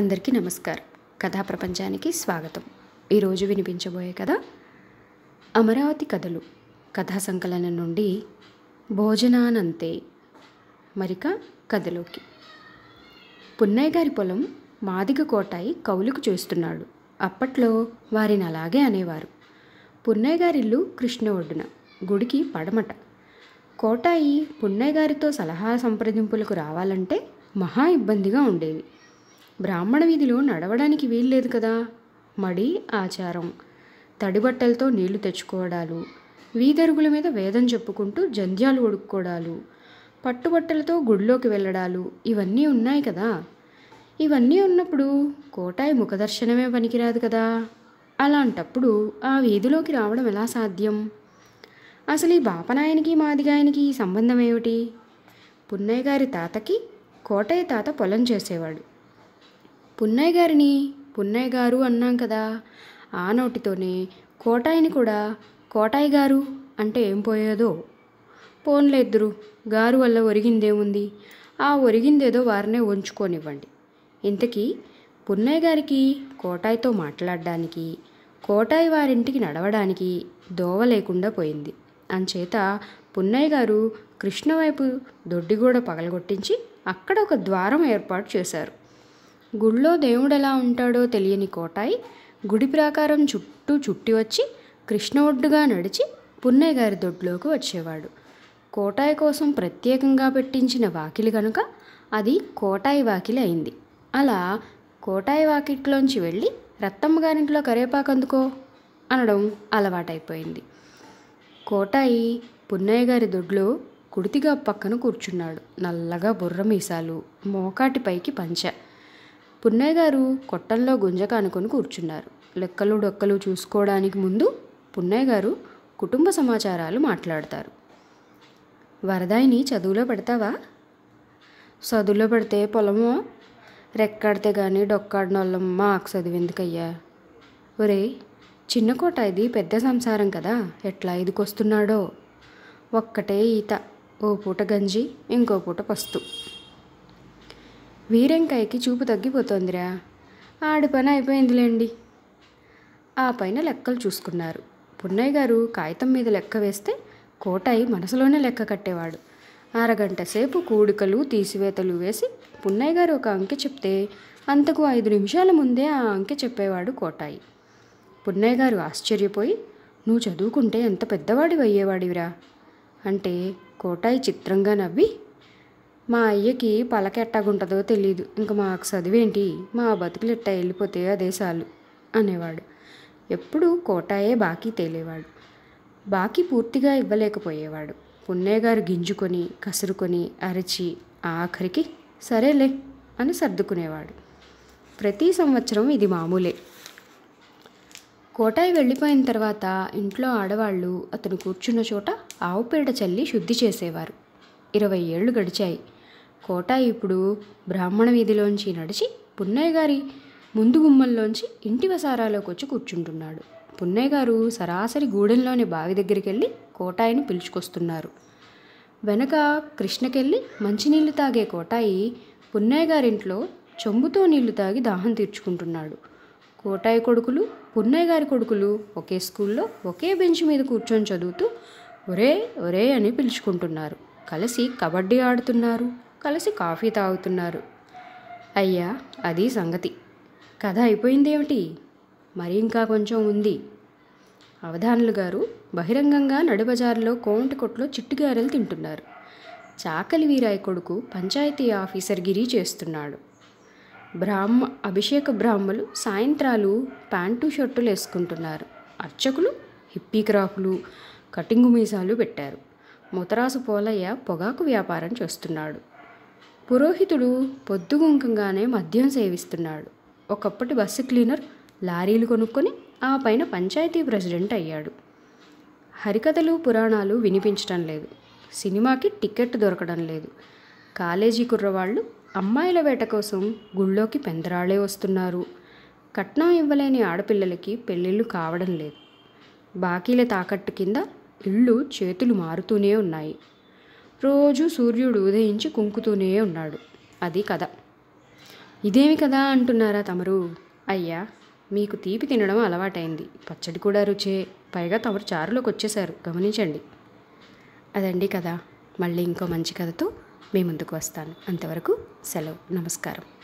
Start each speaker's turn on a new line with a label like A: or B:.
A: అందరికీ నమస్కారం కథా ప్రపంచానికి స్వాగతం ఈరోజు వినిపించబోయే కథ అమరావతి కథలు కథా సంకలనం నుండి భోజనానంతే మరిక కథలోకి పున్నయ్య గారి పొలం మాదిగ కోటాయి కౌలుకు చేస్తున్నాడు అప్పట్లో వారిని అలాగే అనేవారు పున్నయ్య గారిల్లు కృష్ణ ఒడ్డున గుడికి పడమట కోటాయి పున్నయ్య గారితో సలహా సంప్రదింపులకు రావాలంటే మహా ఇబ్బందిగా ఉండేది బ్రాహ్మణ వీధిలో నడవడానికి వీల్లేదు కదా మడి ఆచారం తడిబట్టలతో నీళ్లు తెచ్చుకోవడాలు వీధరుగుల మీద వేదం చెప్పుకుంటూ జంధ్యాలు ఒడుక్కోవడాలు పట్టుబట్టలతో గుడిలోకి వెళ్ళడాలు ఇవన్నీ ఉన్నాయి కదా ఇవన్నీ ఉన్నప్పుడు కోటాయి ముఖదర్శనమే పనికిరాదు కదా అలాంటప్పుడు ఆ వీధిలోకి రావడం ఎలా సాధ్యం అసలు ఈ బాపనాయనికి మాదిగాయనికి ఈ సంబంధం ఏమిటి పున్నయ్య గారి తాతకి కోటయ్య తాత పొలం చేసేవాడు పున్నయ్య గారిని పున్నయ్య గారు అన్నాం కదా ఆ నోటితోనే కోటాయిని కూడా కోటాయి గారు అంటే ఏం పోయేదో పోన్లేద్దురు గారు వల్ల ఒరిగిందేముంది ఆ ఒరిగిందేదో వారినే ఉంచుకోనివ్వండి ఇంతకీ పున్నయ్య గారికి కోటాయితో మాట్లాడడానికి కోటాయి వారింటికి నడవడానికి దోవ లేకుండా పోయింది అంచేత పున్నయ్య గారు కృష్ణవైపు దొడ్డిగూడ పగలగొట్టించి అక్కడ ఒక ద్వారం ఏర్పాటు చేశారు గుడిలో దేవుడెలా ఉంటాడో తెలియని కోటాయి గుడి ప్రాకారం చుట్టూ చుట్టి వచ్చి కృష్ణ ఒడ్డుగా నడిచి పున్నయ్య గారి దొడ్లోకి వచ్చేవాడు కోటాయి కోసం ప్రత్యేకంగా పెట్టించిన వాకిలి కనుక అది కోటాయి వాకిలి అయింది అలా కోటాయి వాకిట్లోంచి వెళ్ళి రత్తమ్మ గారింట్లో కరేపాకు అందుకో అనడం అలవాటైపోయింది కోటాయి పున్నయ్య గారి దొడ్లో కుడితిగా పక్కన కూర్చున్నాడు నల్లగా బుర్ర మీసాలు మోకాటి పైకి పంచ పున్నయ్య గారు కొట్టంలో గుంజక కానుకొని కూర్చున్నారు లెక్కలు డొక్కలు చూసుకోవడానికి ముందు పున్నయ్య గారు కుటుంబ సమాచారాలు మాట్లాడతారు వరదాయిని చదువులో పెడతావా చదువులో పెడితే పొలమో రెక్కాడితే కానీ డొక్కాడినోళ్ళం మాకు చదువు ఎందుకయ్యా ఒరే చిన్న కోట ఇది పెద్ద సంసారం కదా ఎట్లా ఇదికొస్తున్నాడో ఒక్కటే ఈత ఓ పూట గంజి ఇంకో పూట పస్తు వీరంకాయకి చూపు తగ్గిపోతోందిరా ఆడి పని అయిపోయిందిలేండి ఆ పైన లెక్కలు చూసుకున్నారు పున్నయ్య గారు కాగితం మీద లెక్క వేస్తే కోటాయి మనసులోనే లెక్క కట్టేవాడు అరగంట సేపు కూడికలు తీసివేతలు వేసి పున్నయ్య గారు ఒక అంకె చెప్తే అంతకు ఐదు నిమిషాల ముందే ఆ అంకె చెప్పేవాడు కోటాయి పున్నయ్య గారు ఆశ్చర్యపోయి నువ్వు చదువుకుంటే ఎంత పెద్దవాడివి అయ్యేవాడివిరా అంటే కోటాయి చిత్రంగా నవ్వి మా అయ్యకి పలకెట్టగుంటదో ఎట్టాగుంటుందో తెలీదు ఇంక మాకు చదివేంటి మా బతుకులు ఎట్టా వెళ్ళిపోతే అదే చాలు అనేవాడు ఎప్పుడూ కోటాయే బాకీ తేలేవాడు బాకీ పూర్తిగా ఇవ్వలేకపోయేవాడు పున్నయ్య గారు గింజుకొని కసురుకొని అరిచి ఆఖరికి సరేలే అని సర్దుకునేవాడు ప్రతి సంవత్సరం ఇది మామూలే కోటాయి వెళ్ళిపోయిన తర్వాత ఇంట్లో ఆడవాళ్ళు అతను కూర్చున్న చోట ఆవుపేడ చల్లి శుద్ధి చేసేవారు ఇరవై ఏళ్ళు గడిచాయి కోట ఇప్పుడు బ్రాహ్మణ వీధిలోంచి నడిచి పున్నయ్య గారి ముందు గుమ్మంలోంచి ఇంటి వసారాలోకి వచ్చి కూర్చుంటున్నాడు పున్నయ్య గారు సరాసరి గూడెంలోని బావి దగ్గరికి వెళ్ళి కోటాయిని పిలుచుకొస్తున్నారు వెనక కృష్ణకెళ్ళి మంచినీళ్లు తాగే కోటాయి పున్నయ్య గారింట్లో చెంబుతో నీళ్లు తాగి దాహం తీర్చుకుంటున్నాడు కోటాయి కొడుకులు పున్నయ్య గారి కొడుకులు ఒకే స్కూల్లో ఒకే బెంచ్ మీద కూర్చొని చదువుతూ ఒరే ఒరే అని పిలుచుకుంటున్నారు కలిసి కబడ్డీ ఆడుతున్నారు కలిసి కాఫీ తాగుతున్నారు అయ్యా అది సంగతి కథ అయిపోయిందేమిటి మరి ఇంకా కొంచెం ఉంది అవధానులు గారు బహిరంగంగా నడుబజారులో కోంటి కొట్లో చిట్టుగారెలు తింటున్నారు చాకలి వీరాయ్ కొడుకు పంచాయతీ ఆఫీసర్ గిరి చేస్తున్నాడు బ్రాహ్మ అభిషేక బ్రాహ్మలు సాయంత్రాలు ప్యాంటు షర్టులు వేసుకుంటున్నారు అర్చకులు హిప్పీ క్రాఫ్లు కటింగు మీసాలు పెట్టారు ముతరాసు పోలయ్య పొగాకు వ్యాపారం చేస్తున్నాడు పురోహితుడు పొద్దుగుంకంగానే మద్యం సేవిస్తున్నాడు ఒకప్పటి బస్సు క్లీనర్ లారీలు కొనుక్కొని ఆ పైన పంచాయతీ ప్రెసిడెంట్ అయ్యాడు హరికథలు పురాణాలు వినిపించడం లేదు సినిమాకి టికెట్ దొరకడం లేదు కాలేజీ కుర్రవాళ్ళు అమ్మాయిల వేట కోసం గుళ్ళోకి పెందరాళ్ళే వస్తున్నారు కట్నం ఇవ్వలేని ఆడపిల్లలకి పెళ్ళిళ్ళు కావడం లేదు బాకీల తాకట్టు కింద ఇళ్ళు చేతులు మారుతూనే ఉన్నాయి రోజు సూర్యుడు ఉదయించి కుంకుతూనే ఉన్నాడు అది కథ ఇదేమి కదా అంటున్నారా తమరు అయ్యా మీకు తీపి తినడం అలవాటైంది పచ్చడి కూడా రుచే పైగా తమరు చారులోకి వచ్చేశారు గమనించండి అదండి కదా మళ్ళీ ఇంకో మంచి కథతో మీ ముందుకు వస్తాను అంతవరకు సెలవు నమస్కారం